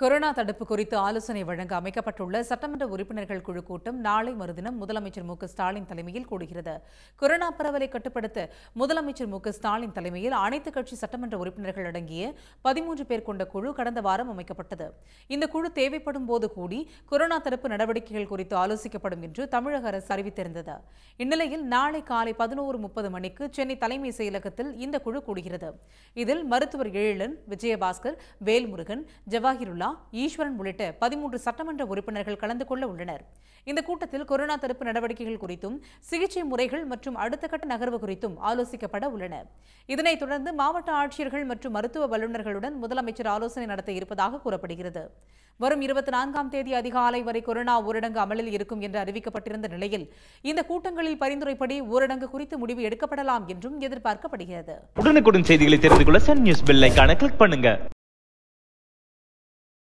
corona தடுப்பு குறித்து ஆலோசனை வழங்க அமைக்கப்பட்டுள்ள சட்டமன்ற உறுப்பினர்கள் குழு கூட்டம் நாளை மறுதினம் முதலமைச்சர் மு ஸ்டாலின் தலைமையில் கூடுகிறது கொரோனா பரவலை கட்டுப்படுத்த முதலமைச்சர் மு ஸ்டாலின் தலைமையில் அனைத்து கட்சி சட்டமன்ற உறுப்பினர்கள் அடங்கிய பதிமூன்று பேர் கொண்ட குழு கடந்த வாரம் அமைக்கப்பட்டது இந்த குழு தேவைப்படும் போது கூடி கொரோனா தடுப்பு நடவடிக்கைகள் குறித்து ஆலோசிக்கப்படும் என்று தமிழக அரசு அறிவித்திருந்தது இந்நிலையில் நாளை காலை பதினோரு முப்பது மணிக்கு சென்னை தலைமை செயலகத்தில் இந்த குழு கூடுகிறது இதில் மருத்துவர் எழிலன் விஜயபாஸ்கர் வேல்முருகன் ஜவாஹிருல்லா ஈஸ்வரன் உள்ளிட்ட பதிமூன்று சட்டமன்ற உறுப்பினர்கள் கலந்து கொள்ள உள்ளனர் இந்த கூட்டத்தில் கொரோனா தடுப்பு நடவடிக்கைகள் குறித்தும் சிகிச்சை முறைகள் மற்றும் அடுத்த கட்ட நகர்வு குறித்தும் ஆலோசிக்கப்பட உள்ளன இதனைத் தொடர்ந்து மாவட்ட ஆட்சியர்கள் மற்றும் மருத்துவ வல்லுநர்களுடன் முதலமைச்சர் ஆலோசனை நடத்த இருப்பதாக கூறப்படுகிறது வரும் இருபத்தி நான்காம் தேதி அதிகாலை வரை கொரோனா ஊரடங்கு அமலில் இருக்கும் என்று அறிவிக்கப்பட்டிருந்த நிலையில் இந்த கூட்டங்களில் பரிந்துரைப்படி ஊரடங்கு குறித்து முடிவு எடுக்கப்படலாம் என்றும் எதிர்பார்க்கப்படுகிறது உடனுக்குடன் செய்திகளை தெரிந்து கொள்ள சன் நியூஸ் பெல் கிளிக் பண்ணுங்க